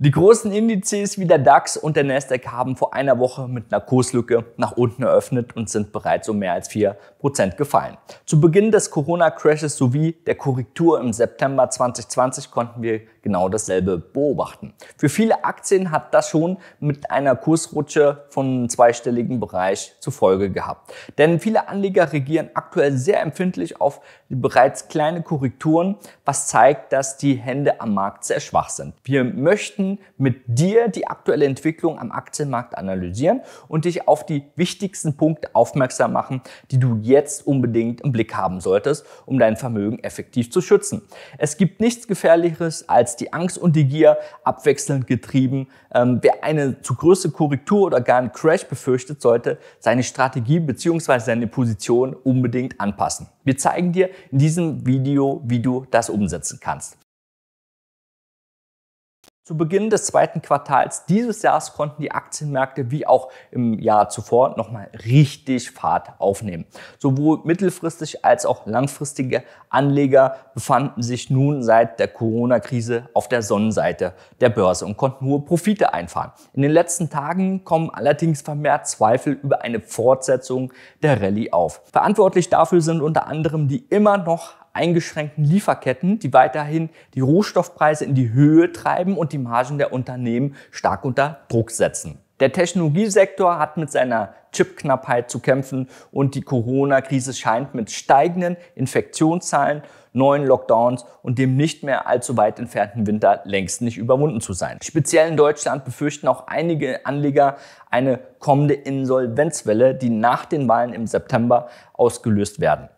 Die großen Indizes wie der DAX und der Nasdaq haben vor einer Woche mit einer Kurslücke nach unten eröffnet und sind bereits um mehr als 4% gefallen. Zu Beginn des Corona-Crashes sowie der Korrektur im September 2020 konnten wir genau dasselbe beobachten. Für viele Aktien hat das schon mit einer Kursrutsche von zweistelligen Bereich zur Folge gehabt. Denn viele Anleger regieren aktuell sehr empfindlich auf bereits kleine Korrekturen, was zeigt, dass die Hände am Markt sehr schwach sind. Wir möchten können mit dir die aktuelle Entwicklung am Aktienmarkt analysieren und dich auf die wichtigsten Punkte aufmerksam machen, die du jetzt unbedingt im Blick haben solltest, um dein Vermögen effektiv zu schützen. Es gibt nichts Gefährlicheres als die Angst und die Gier, abwechselnd getrieben. Ähm, wer eine zu große Korrektur oder gar einen Crash befürchtet, sollte seine Strategie bzw. seine Position unbedingt anpassen. Wir zeigen dir in diesem Video, wie du das umsetzen kannst. Zu Beginn des zweiten Quartals dieses Jahres konnten die Aktienmärkte wie auch im Jahr zuvor nochmal richtig Fahrt aufnehmen. Sowohl mittelfristig als auch langfristige Anleger befanden sich nun seit der Corona-Krise auf der Sonnenseite der Börse und konnten hohe Profite einfahren. In den letzten Tagen kommen allerdings vermehrt Zweifel über eine Fortsetzung der Rallye auf. Verantwortlich dafür sind unter anderem die immer noch eingeschränkten Lieferketten, die weiterhin die Rohstoffpreise in die Höhe treiben und die Margen der Unternehmen stark unter Druck setzen. Der Technologiesektor hat mit seiner Chipknappheit zu kämpfen und die Corona-Krise scheint mit steigenden Infektionszahlen, neuen Lockdowns und dem nicht mehr allzu weit entfernten Winter längst nicht überwunden zu sein. Speziell in Deutschland befürchten auch einige Anleger eine kommende Insolvenzwelle, die nach den Wahlen im September ausgelöst werden.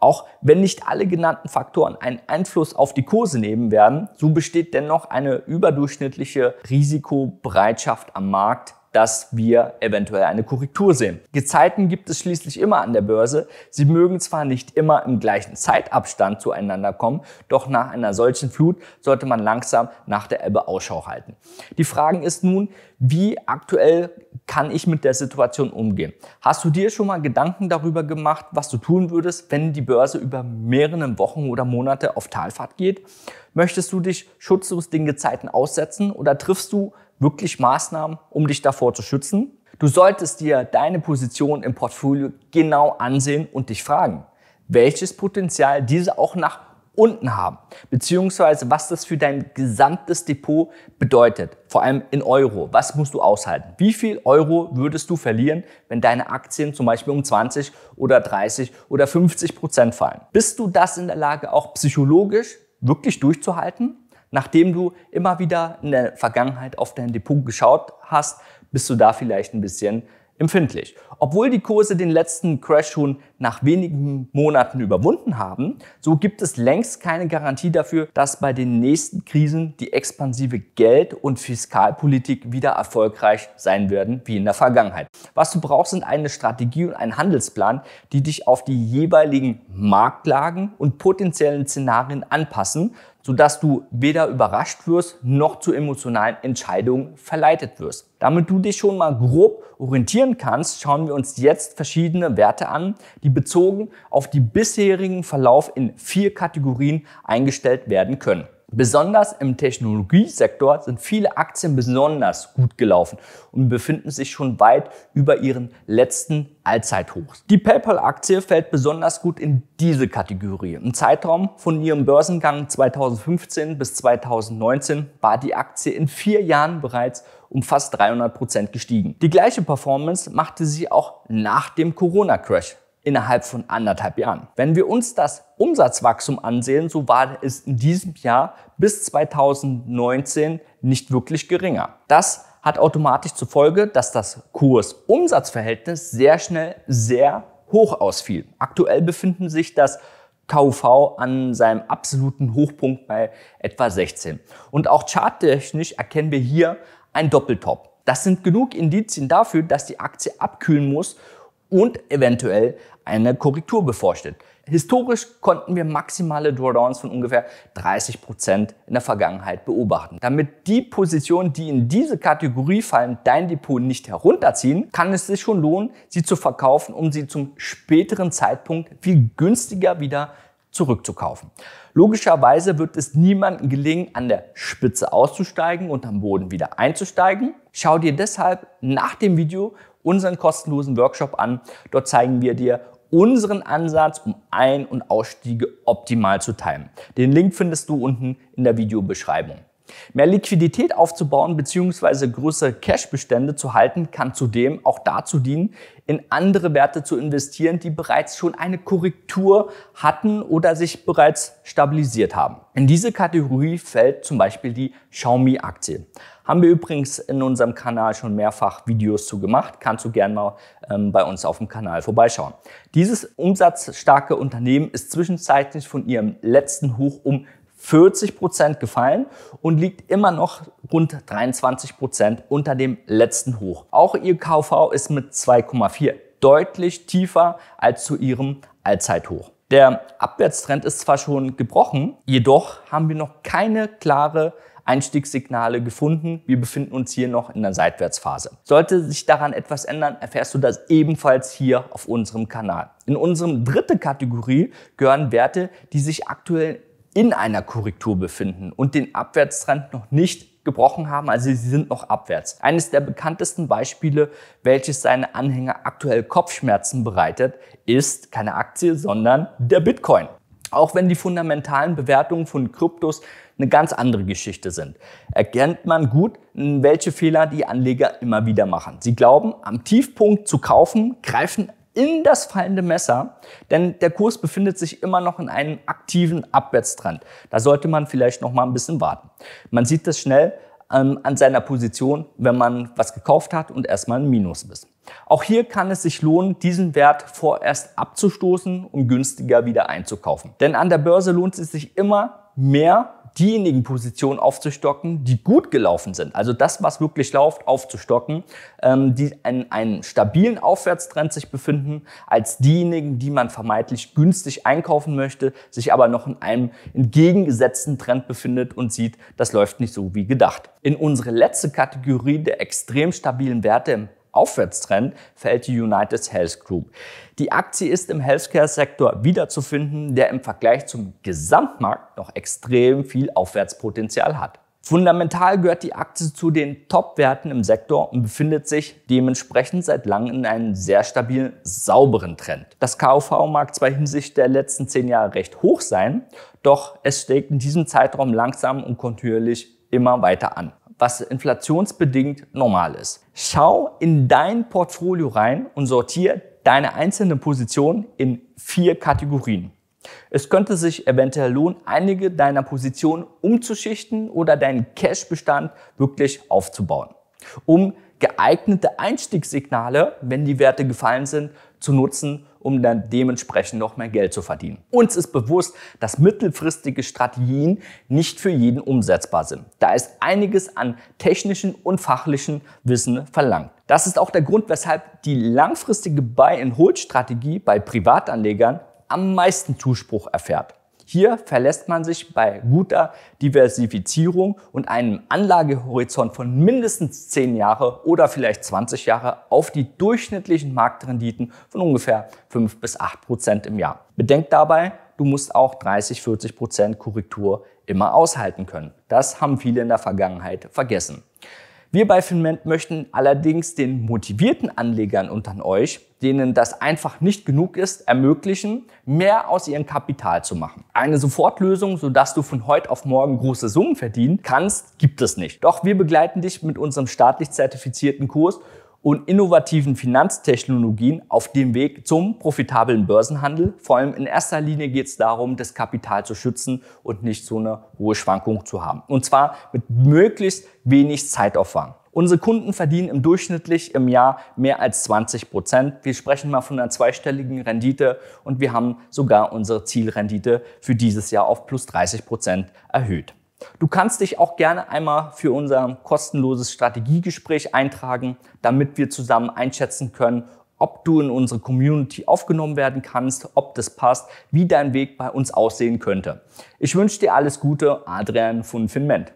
Auch wenn nicht alle genannten Faktoren einen Einfluss auf die Kurse nehmen werden, so besteht dennoch eine überdurchschnittliche Risikobereitschaft am Markt dass wir eventuell eine Korrektur sehen. Gezeiten gibt es schließlich immer an der Börse. Sie mögen zwar nicht immer im gleichen Zeitabstand zueinander kommen, doch nach einer solchen Flut sollte man langsam nach der Ebbe Ausschau halten. Die Frage ist nun, wie aktuell kann ich mit der Situation umgehen? Hast du dir schon mal Gedanken darüber gemacht, was du tun würdest, wenn die Börse über mehrere Wochen oder Monate auf Talfahrt geht? Möchtest du dich schutzlos den Gezeiten aussetzen oder triffst du wirklich Maßnahmen, um dich davor zu schützen? Du solltest dir deine Position im Portfolio genau ansehen und dich fragen, welches Potenzial diese auch nach unten haben, beziehungsweise was das für dein gesamtes Depot bedeutet, vor allem in Euro. Was musst du aushalten? Wie viel Euro würdest du verlieren, wenn deine Aktien zum Beispiel um 20 oder 30 oder 50 Prozent fallen? Bist du das in der Lage, auch psychologisch wirklich durchzuhalten? Nachdem du immer wieder in der Vergangenheit auf dein Depot geschaut hast, bist du da vielleicht ein bisschen empfindlich. Obwohl die Kurse den letzten Crash schon nach wenigen Monaten überwunden haben, so gibt es längst keine Garantie dafür, dass bei den nächsten Krisen die expansive Geld- und Fiskalpolitik wieder erfolgreich sein werden wie in der Vergangenheit. Was du brauchst, sind eine Strategie und ein Handelsplan, die dich auf die jeweiligen Marktlagen und potenziellen Szenarien anpassen, sodass du weder überrascht wirst noch zu emotionalen Entscheidungen verleitet wirst. Damit du dich schon mal grob orientieren kannst, schauen wir uns jetzt verschiedene Werte an, die bezogen auf die bisherigen Verlauf in vier Kategorien eingestellt werden können. Besonders im Technologiesektor sind viele Aktien besonders gut gelaufen und befinden sich schon weit über ihren letzten Allzeithochs. Die PayPal-Aktie fällt besonders gut in diese Kategorie. Im Zeitraum von ihrem Börsengang 2015 bis 2019 war die Aktie in vier Jahren bereits um fast 300 Prozent gestiegen. Die gleiche Performance machte sie auch nach dem Corona-Crash innerhalb von anderthalb Jahren. Wenn wir uns das Umsatzwachstum ansehen, so war es in diesem Jahr bis 2019 nicht wirklich geringer. Das hat automatisch zur Folge, dass das Kurs-Umsatz-Verhältnis sehr schnell sehr hoch ausfiel. Aktuell befinden sich das KUV an seinem absoluten Hochpunkt bei etwa 16. Und auch charttechnisch erkennen wir hier ein Doppeltop. Das sind genug Indizien dafür, dass die Aktie abkühlen muss und eventuell eine Korrektur bevorsteht. Historisch konnten wir maximale Drawdowns von ungefähr 30% Prozent in der Vergangenheit beobachten. Damit die Positionen, die in diese Kategorie fallen, dein Depot nicht herunterziehen, kann es sich schon lohnen, sie zu verkaufen, um sie zum späteren Zeitpunkt viel günstiger wieder zurückzukaufen. Logischerweise wird es niemandem gelingen, an der Spitze auszusteigen und am Boden wieder einzusteigen. Schau dir deshalb nach dem Video unseren kostenlosen Workshop an. Dort zeigen wir dir unseren Ansatz, um Ein- und Ausstiege optimal zu timen. Den Link findest du unten in der Videobeschreibung. Mehr Liquidität aufzubauen bzw. größere Cashbestände zu halten, kann zudem auch dazu dienen, in andere Werte zu investieren, die bereits schon eine Korrektur hatten oder sich bereits stabilisiert haben. In diese Kategorie fällt zum Beispiel die Xiaomi-Aktie. Haben wir übrigens in unserem Kanal schon mehrfach Videos zu gemacht. Kannst du gerne mal ähm, bei uns auf dem Kanal vorbeischauen. Dieses umsatzstarke Unternehmen ist zwischenzeitlich von ihrem letzten Hoch um 40 Prozent gefallen und liegt immer noch rund 23 Prozent unter dem letzten Hoch. Auch ihr KV ist mit 2,4 deutlich tiefer als zu ihrem Allzeithoch. Der Abwärtstrend ist zwar schon gebrochen, jedoch haben wir noch keine klare Einstiegssignale gefunden. Wir befinden uns hier noch in der Seitwärtsphase. Sollte sich daran etwas ändern, erfährst du das ebenfalls hier auf unserem Kanal. In unserem dritte Kategorie gehören Werte, die sich aktuell in einer Korrektur befinden und den Abwärtstrend noch nicht gebrochen haben, also sie sind noch abwärts. Eines der bekanntesten Beispiele, welches seine Anhänger aktuell Kopfschmerzen bereitet, ist keine Aktie, sondern der Bitcoin. Auch wenn die fundamentalen Bewertungen von Kryptos eine ganz andere Geschichte sind, erkennt man gut, welche Fehler die Anleger immer wieder machen. Sie glauben, am Tiefpunkt zu kaufen, greifen in das fallende Messer, denn der Kurs befindet sich immer noch in einem aktiven Abwärtstrend. Da sollte man vielleicht noch mal ein bisschen warten. Man sieht das schnell ähm, an seiner Position, wenn man was gekauft hat und erstmal ein Minus ist. Auch hier kann es sich lohnen, diesen Wert vorerst abzustoßen, um günstiger wieder einzukaufen. Denn an der Börse lohnt es sich immer mehr diejenigen Positionen aufzustocken, die gut gelaufen sind. Also das, was wirklich läuft, aufzustocken, ähm, die in einem stabilen Aufwärtstrend sich befinden, als diejenigen, die man vermeintlich günstig einkaufen möchte, sich aber noch in einem entgegengesetzten Trend befindet und sieht, das läuft nicht so wie gedacht. In unsere letzte Kategorie der extrem stabilen Werte Aufwärtstrend fällt die United Health Group. Die Aktie ist im Healthcare-Sektor wiederzufinden, der im Vergleich zum Gesamtmarkt noch extrem viel Aufwärtspotenzial hat. Fundamental gehört die Aktie zu den Top-Werten im Sektor und befindet sich dementsprechend seit langem in einem sehr stabilen, sauberen Trend. Das KUV mag zwar hinsichtlich der letzten zehn Jahre recht hoch sein, doch es steigt in diesem Zeitraum langsam und kontinuierlich immer weiter an was inflationsbedingt normal ist. Schau in dein Portfolio rein und sortiere deine einzelnen Positionen in vier Kategorien. Es könnte sich eventuell lohnen, einige deiner Positionen umzuschichten oder deinen Cash-Bestand wirklich aufzubauen, um geeignete Einstiegssignale, wenn die Werte gefallen sind, zu nutzen, um dann dementsprechend noch mehr Geld zu verdienen. Uns ist bewusst, dass mittelfristige Strategien nicht für jeden umsetzbar sind. Da ist einiges an technischen und fachlichen Wissen verlangt. Das ist auch der Grund, weshalb die langfristige Buy-and-Hold-Strategie bei Privatanlegern am meisten Zuspruch erfährt. Hier verlässt man sich bei guter Diversifizierung und einem Anlagehorizont von mindestens 10 Jahre oder vielleicht 20 Jahre auf die durchschnittlichen Marktrenditen von ungefähr 5 bis 8 Prozent im Jahr. Bedenkt dabei, du musst auch 30, 40 Prozent Korrektur immer aushalten können. Das haben viele in der Vergangenheit vergessen. Wir bei Finment möchten allerdings den motivierten Anlegern unter euch, denen das einfach nicht genug ist, ermöglichen, mehr aus ihrem Kapital zu machen. Eine Sofortlösung, sodass du von heute auf morgen große Summen verdienen kannst, gibt es nicht. Doch wir begleiten dich mit unserem staatlich zertifizierten Kurs und innovativen Finanztechnologien auf dem Weg zum profitablen Börsenhandel. Vor allem in erster Linie geht es darum, das Kapital zu schützen und nicht so eine hohe Schwankung zu haben. Und zwar mit möglichst wenig Zeitaufwand. Unsere Kunden verdienen im durchschnittlich im Jahr mehr als 20 Prozent. Wir sprechen mal von einer zweistelligen Rendite und wir haben sogar unsere Zielrendite für dieses Jahr auf plus 30 Prozent erhöht. Du kannst dich auch gerne einmal für unser kostenloses Strategiegespräch eintragen, damit wir zusammen einschätzen können, ob du in unsere Community aufgenommen werden kannst, ob das passt, wie dein Weg bei uns aussehen könnte. Ich wünsche dir alles Gute, Adrian von Finment.